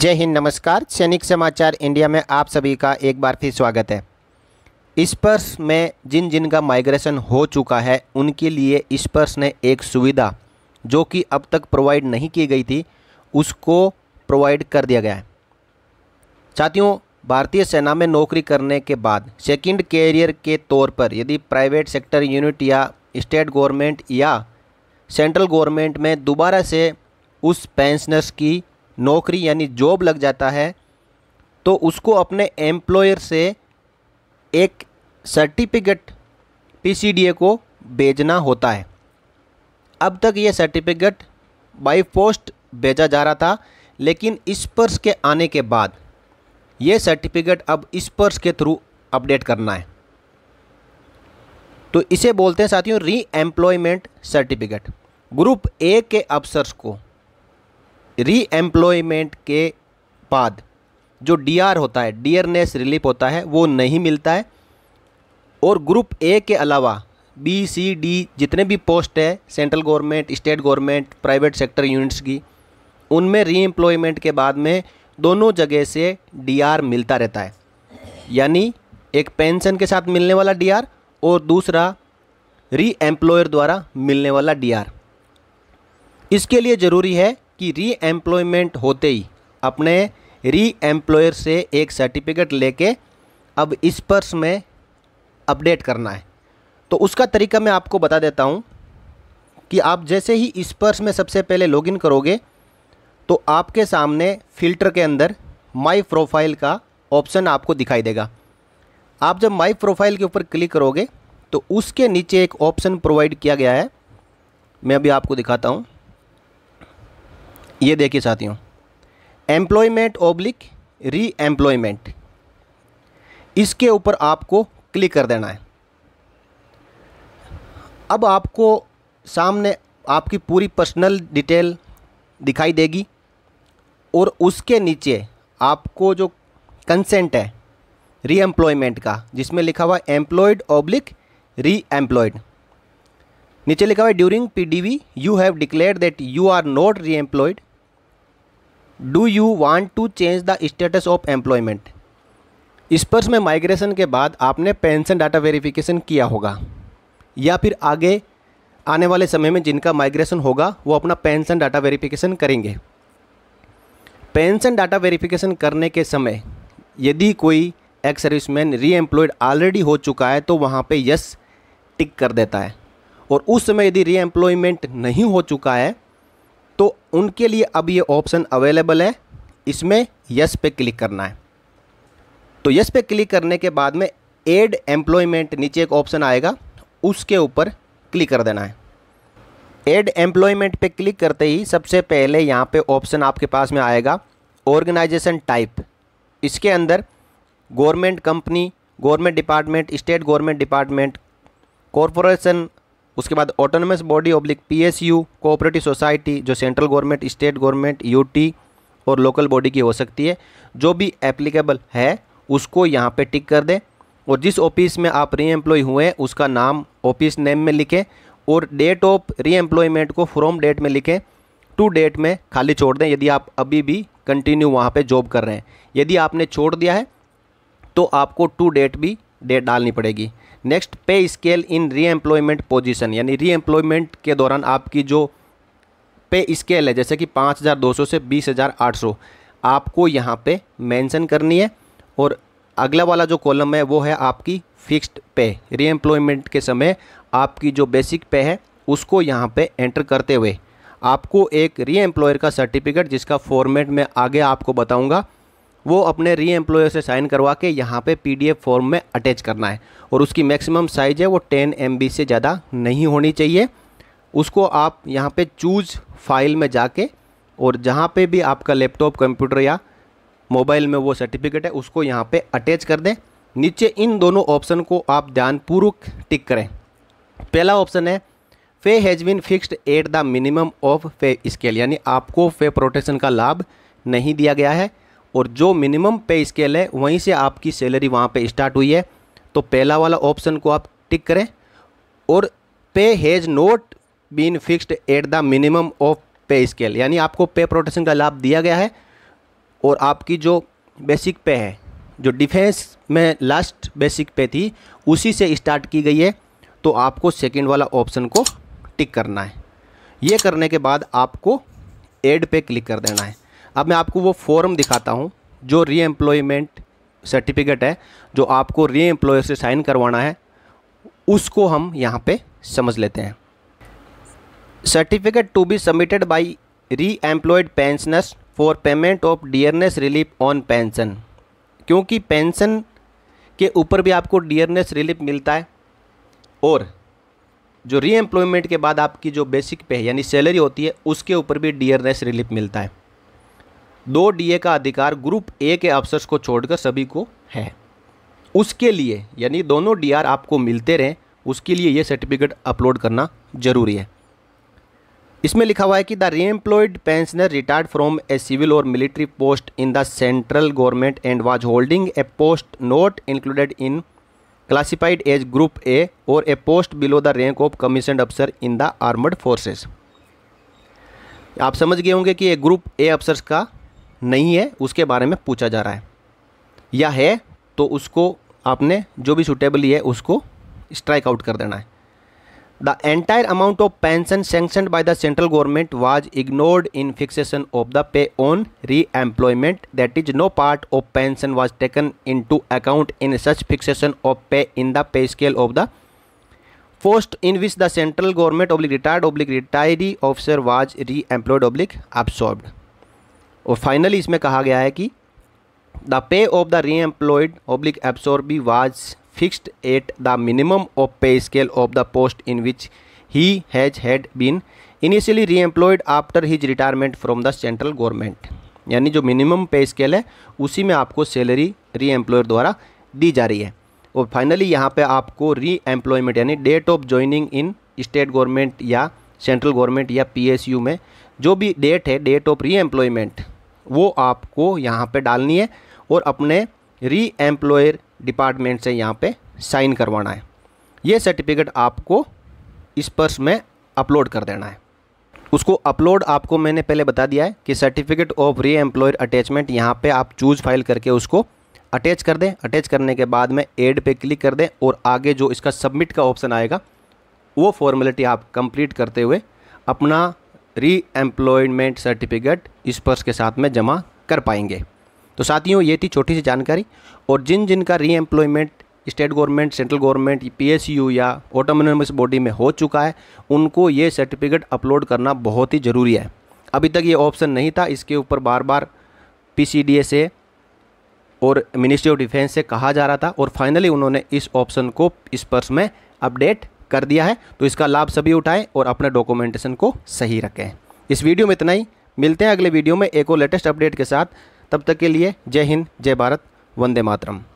जय हिंद नमस्कार सैनिक समाचार इंडिया में आप सभी का एक बार फिर स्वागत है इस पर्स में जिन जिन का माइग्रेशन हो चुका है उनके लिए इस पर्स ने एक सुविधा जो कि अब तक प्रोवाइड नहीं की गई थी उसको प्रोवाइड कर दिया गया है साथियों भारतीय सेना में नौकरी करने के बाद सेकंड कैरियर के तौर पर यदि प्राइवेट सेक्टर यूनिट या स्टेट गवर्नमेंट या सेंट्रल गवर्नमेंट में दोबारा से उस पेंशनर्स की नौकरी यानी जॉब लग जाता है तो उसको अपने एम्प्लॉयर से एक सर्टिफिकेट पीसीडीए को भेजना होता है अब तक ये सर्टिफिकेट बाई पोस्ट भेजा जा रहा था लेकिन स्पर्श के आने के बाद ये सर्टिफिकेट अब स्पर्श के थ्रू अपडेट करना है तो इसे बोलते हैं साथियों री एम्प्लॉयमेंट सर्टिफिकेट ग्रुप ए के अफसर्स को रीएम्प्लॉयमेंट के बाद जो डीआर होता है डियरनेस रिलीफ होता है वो नहीं मिलता है और ग्रुप ए के अलावा बी सी डी जितने भी पोस्ट है central government state government private sector units की उनमें रीएम्प्लॉयमेंट के बाद में दोनों जगह से डीआर मिलता रहता है यानी एक पेंशन के साथ मिलने वाला डीआर और दूसरा रीएम्प्लॉयर द्वारा मिलने वाला डीआर इसके लिए ज़रूरी है कि री एम्प्लॉयमेंट होते ही अपने री एम्प्लॉयर से एक सर्टिफिकेट लेके अब इस पर्स में अपडेट करना है तो उसका तरीका मैं आपको बता देता हूँ कि आप जैसे ही इस पर्स में सबसे पहले लॉगिन करोगे तो आपके सामने फ़िल्टर के अंदर माई प्रोफाइल का ऑप्शन आपको दिखाई देगा आप जब माई प्रोफाइल के ऊपर क्लिक करोगे तो उसके नीचे एक ऑप्शन प्रोवाइड किया गया है मैं अभी आपको दिखाता हूँ ये देखिए साथियों एम्प्लॉयमेंट ओब्लिक री एम्प्लॉयमेंट इसके ऊपर आपको क्लिक कर देना है अब आपको सामने आपकी पूरी पर्सनल डिटेल दिखाई देगी और उसके नीचे आपको जो कंसेंट है री एम्प्लॉयमेंट का जिसमें लिखा हुआ एम्प्लॉयड ऑब्लिक री एम्प्लॉयड नीचे लिखा हुआ है during PDV you have declare that you are not re employed do you want to change the status of employment SPARSH में माइग्रेशन के बाद आपने पेंशन डाटा वेरिफिकेशन किया होगा या फिर आगे आने वाले समय में जिनका माइग्रेशन होगा वो अपना पेंशन डाटा वेरिफिकेशन करेंगे पेंशन डाटा वेरिफिकेशन करने के समय यदि कोई ex serviceman re employed already हो चुका है तो वहाँ पे यस टिक कर देता है और उस समय यदि री एम्प्लॉयमेंट नहीं हो चुका है तो उनके लिए अब ये ऑप्शन अवेलेबल है इसमें यस पे क्लिक करना है तो यस पे क्लिक करने के बाद में एड एम्प्लॉयमेंट नीचे एक ऑप्शन आएगा उसके ऊपर क्लिक कर देना है एड एम्प्लॉयमेंट पे क्लिक करते ही सबसे पहले यहाँ पे ऑप्शन आपके पास में आएगा ऑर्गेनाइजेशन टाइप इसके अंदर government company government department state government department corporation उसके बाद autonomous bodies PSU cooperative society जो central government state government UT और लोकल बॉडी की हो सकती है जो भी एप्लीकेबल है उसको यहाँ पे टिक कर दें और जिस ऑफिस में आप री एम्प्लॉय हुए उसका नाम ऑफिस नेम में लिखें और डेट ऑफ री एम्प्लॉयमेंट को फ्रॉम डेट में लिखें टू डेट में खाली छोड़ दें यदि आप अभी भी कंटिन्यू वहाँ पे जॉब कर रहे हैं यदि आपने छोड़ दिया है तो आपको टू डेट भी डेट डालनी पड़ेगी नेक्स्ट पे स्केल इन री एम्प्लॉयमेंट पोजिशन यानी री एम्प्लॉयमेंट के दौरान आपकी जो पे स्केल है जैसे कि पाँच हज़ार दो सौ से बीस हज़ार आठ सौ आपको यहाँ पे मेंशन करनी है और अगला वाला जो कॉलम है वो है आपकी फिक्स्ड पे री एम्प्लॉयमेंट के समय आपकी जो बेसिक पे है उसको यहाँ पे एंटर करते हुए आपको एक री एम्प्लॉयर का सर्टिफिकेट जिसका फॉर्मेट मैं आगे आपको बताऊँगा वो अपने री एम्प्लॉयर से साइन करवा के यहाँ पे पीडीएफ फॉर्म में अटैच करना है और उसकी मैक्सिमम साइज़ है वो टेन एम से ज़्यादा नहीं होनी चाहिए उसको आप यहाँ पे चूज फाइल में जाके और जहाँ पे भी आपका लैपटॉप कंप्यूटर या मोबाइल में वो सर्टिफिकेट है उसको यहाँ पे अटैच कर दें नीचे इन दोनों ऑप्शन को आप ध्यानपूर्वक टिक करें पहला ऑप्शन है pay has been fixed at the minimum of pay scale यानी आपको फे प्रोटेक्शन का लाभ नहीं दिया गया है और जो मिनिमम पे स्केल है वहीं से आपकी सैलरी वहाँ पे स्टार्ट हुई है तो पहला वाला ऑप्शन को आप टिक करें और pay has not been fixed at the minimum of pay scale यानी आपको पे प्रोटेक्शन का लाभ दिया गया है और आपकी जो बेसिक पे है जो डिफेंस में लास्ट बेसिक पे थी उसी से स्टार्ट की गई है तो आपको सेकंड वाला ऑप्शन को टिक करना है ये करने के बाद आपको एड पे क्लिक कर देना है अब मैं आपको वो फॉर्म दिखाता हूँ जो री एम्प्लॉयमेंट सर्टिफिकेट है जो आपको री एम्प्लॉयर से साइन करवाना है उसको हम यहाँ पे समझ लेते हैं certificate to be submitted by re employed pensioners for payment of dearness relief on pension क्योंकि पेंशन के ऊपर भी आपको डियरनेस रिलीफ मिलता है और जो री एम्प्लॉयमेंट के बाद आपकी जो बेसिक पे यानी सैलरी होती है उसके ऊपर भी डियरनेस रिलीफ मिलता है दो डीए का अधिकार ग्रुप ए के अफसर्स को छोड़कर सभी को है उसके लिए यानी दोनों डीआर आपको मिलते रहें उसके लिए ये सर्टिफिकेट अपलोड करना जरूरी है इसमें लिखा हुआ है कि the re employed pensioner retired from a civil or military post in the central government and was holding a post not included in classified as group A or a post below the rank of commission अफसर in the armoured forces आप समझ गए होंगे कि ये group A officers का नहीं है उसके बारे में पूछा जा रहा है या है तो उसको आपने जो भी सुटेबल है उसको स्ट्राइक आउट कर देना है the entire amount of pension sanction by the central government was ignored in fixation of the pay on re employment that is no part of pension was taken into account in such fixation of pay in the pay scale of the post in which the central government oblique retired oblique retiree officer was re employed oblique absorbed or finally इसमें कहा गया है कि the pay of the re employed oblique absorbee was fixed at the minimum of pay scale of the post in which he has had been initially re employed after his retirement from the central government यानी जो minimum पे scale है उसी में आपको salary री employer द्वारा दी जा रही है और फाइनली यहाँ पे आपको री एम्प्लॉयमेंट यानी date of joining in state government या सेंट्रल गवर्नमेंट या पीएसयू में जो भी डेट है डेट ऑफ री एम्प्लॉयमेंट वो आपको यहाँ पे डालनी है और अपने री एम्प्लॉयर डिपार्टमेंट से यहाँ पे साइन करवाना है ये सर्टिफिकेट आपको इस पर्स में अपलोड कर देना है उसको अपलोड आपको मैंने पहले बता दिया है कि certificate of re employer attachment यहाँ पर आप चूज़ फाइल करके उसको अटैच कर दें अटैच करने के बाद में एड पे क्लिक कर दें और आगे जो इसका सबमिट का ऑप्शन आएगा वो फॉर्मेलिटी आप कंप्लीट करते हुए अपना री एम्प्लॉयमेंट सर्टिफिकेट इस पर्स के साथ में जमा कर पाएंगे तो साथियों ये थी छोटी सी जानकारी और जिन जिन का re employment state government central government PSU या ऑटोमोनमस बॉडी में हो चुका है उनको ये सर्टिफिकेट अपलोड करना बहुत ही ज़रूरी है अभी तक ये ऑप्शन नहीं था इसके ऊपर बार बार ए से और मिनिस्ट्री ऑफ डिफेंस से कहा जा रहा था और फाइनली उन्होंने इस ऑप्शन को इस पर्स में अपडेट कर दिया है तो इसका लाभ सभी उठाएं और अपने डॉक्यूमेंटेशन को सही रखें इस वीडियो में इतना ही मिलते हैं अगले वीडियो में एक और लेटेस्ट अपडेट के साथ तब तक के लिए जय हिंद जय भारत वंदे मातरम